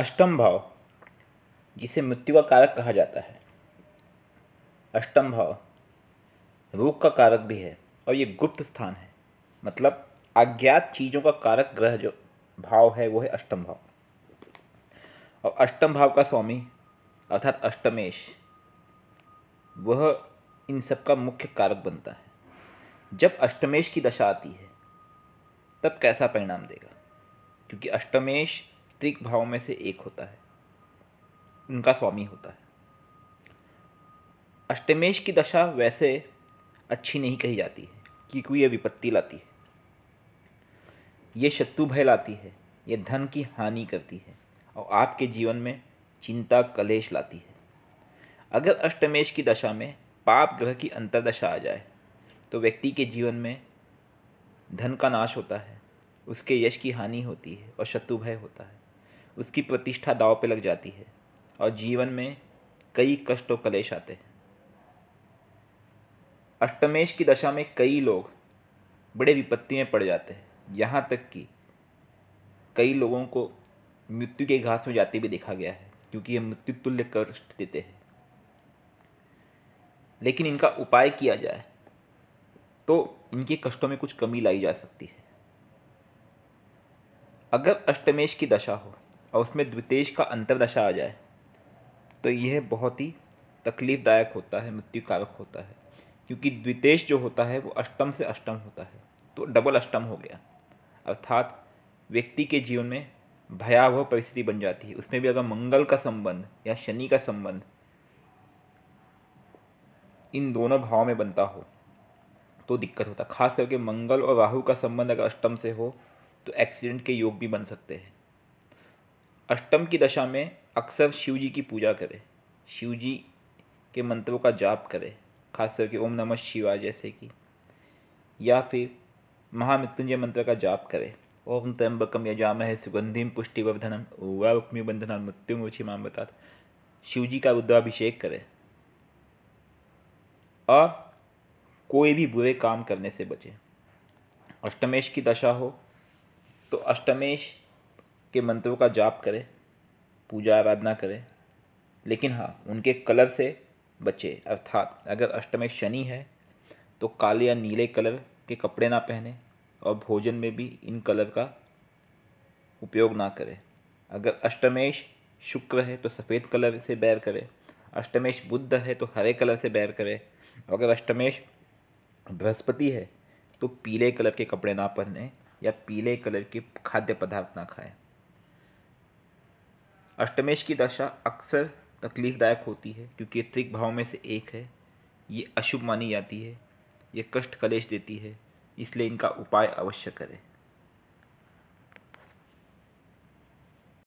अष्टम भाव जिसे मृत्यु का कारक कहा जाता है अष्टम भाव रोग का कारक भी है और ये गुप्त स्थान है मतलब अज्ञात चीज़ों का कारक ग्रह जो भाव है वो है अष्टम भाव और अष्टम भाव का स्वामी अर्थात अष्टमेश वह इन सब का मुख्य कारक बनता है जब अष्टमेश की दशा आती है तब कैसा परिणाम देगा क्योंकि अष्टमेश त्रिक भाव में से एक होता है उनका स्वामी होता है अष्टमेश की दशा वैसे अच्छी नहीं कही जाती है क्योंकि यह विपत्ति लाती है ये शत्रु भय लाती है ये धन की हानि करती है और आपके जीवन में चिंता कलेश लाती है अगर अष्टमेश की दशा में पाप ग्रह की अंतर्दशा आ जाए तो व्यक्ति के जीवन में धन का नाश होता है उसके यश की हानि होती है और शत्रु भय होता है उसकी प्रतिष्ठा दाव पे लग जाती है और जीवन में कई कष्ट और कलेश आते हैं अष्टमेश की दशा में कई लोग बड़े विपत्ति में पड़ जाते हैं यहाँ तक कि कई लोगों को मृत्यु के घास में जाते भी देखा गया है क्योंकि ये मृत्यु तुल्य कष्ट देते हैं लेकिन इनका उपाय किया जाए तो इनके कष्टों में कुछ कमी लाई जा सकती है अगर अष्टमेश की दशा हो और उसमें द्वितेश का अंतरदशा आ जाए तो यह बहुत ही तकलीफ़दायक होता है मृत्यु कारक होता है क्योंकि द्वितेश जो होता है वो अष्टम से अष्टम होता है तो डबल अष्टम हो गया अर्थात व्यक्ति के जीवन में भयावह परिस्थिति बन जाती है उसमें भी अगर मंगल का संबंध या शनि का संबंध इन दोनों भाव में बनता हो तो दिक्कत होता खास करके मंगल और राहु का संबंध अगर अष्टम से हो तो एक्सीडेंट के योग भी बन सकते हैं अष्टम की दशा में अक्सर शिव जी की पूजा करें शिव जी के मंत्रों का जाप करें खास करके ओम नमः शिवाय जैसे कि या फिर महामृत्युंजय मंत्र का जाप करें ओम त्र्यंबकम यजामहे सुगंधिम पुष्टिवर्धनम उवा उक्मी बंधन मृत्यु मुझी माम बता शिव जी का रुद्राभिषेक करें और कोई भी बुरे काम करने से बचें अष्टमेश की दशा हो तो अष्टमेश के मंत्रों का जाप करें पूजा आराधना करें लेकिन हाँ उनके कलर से बचे अर्थात अगर अष्ट शनि है तो काले या नीले कलर के कपड़े ना पहने और भोजन में भी इन कलर का उपयोग ना करें अगर अष्टमेश शुक्र है तो सफ़ेद कलर से बैर करें अष्टमेश बुद्ध है तो हरे कलर से बैर करें अगर अष्टमेश बृहस्पति है तो पीले कलर के कपड़े ना पहने या पीले कलर के खाद्य पदार्थ ना खाएं अष्टमेश की दशा अक्सर तकलीफ़दायक होती है क्योंकि त्रिक भाव में से एक है ये अशुभ मानी जाती है ये कष्ट कलेश देती है इसलिए इनका उपाय अवश्य करें